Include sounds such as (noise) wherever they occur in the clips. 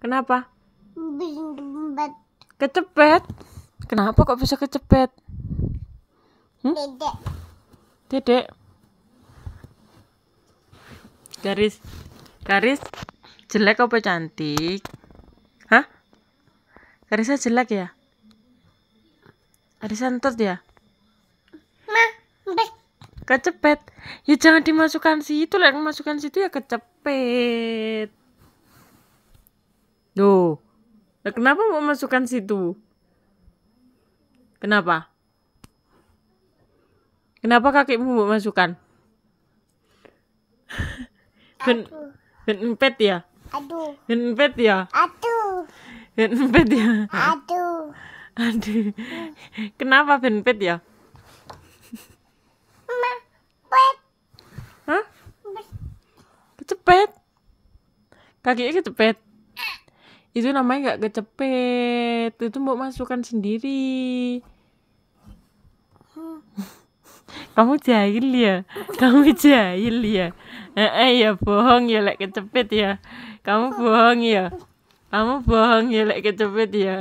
Kenapa? Kecepet. Kecepet? Kenapa kok bisa kecepet? Hmm? Dedek. Dedek. Garis. Garis jelek apa cantik? Hah? Garisnya jelek ya? Garis sentut ya? Ma, kecepet. Ya jangan dimasukkan situ, lah masukkan situ ya kecepet. Tuh. Nah, kenapa mau masukkan situ? Kenapa? Kenapa kakekmu mau masukkan? Ken (laughs) empet ya? Aduh. Empet ya? Aduh. Empet ya? Aduh. (laughs) Aduh. Kenapa benpet ya? Ma, Hah? Kecepet. Kakinya kecepet itu namanya gak kecepet itu mau masukkan sendiri (laughs) kamu jahil ya kamu jahil ya eh, eh ya bohong ya lek kecepet ya kamu bohong ya kamu bohong ya lek kecepet ya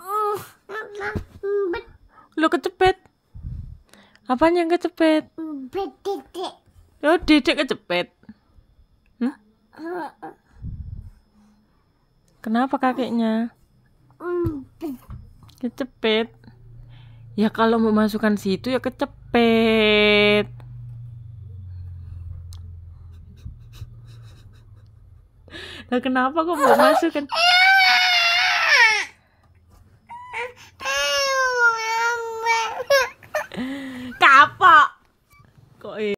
oh, lo kecepet apa yang kecepet Yo, dedek kecepet, Kenapa kakeknya? Kecepet. Ya kalau mau masukkan situ ya kecepet. Nah kenapa kok mau masukkan? Kapok.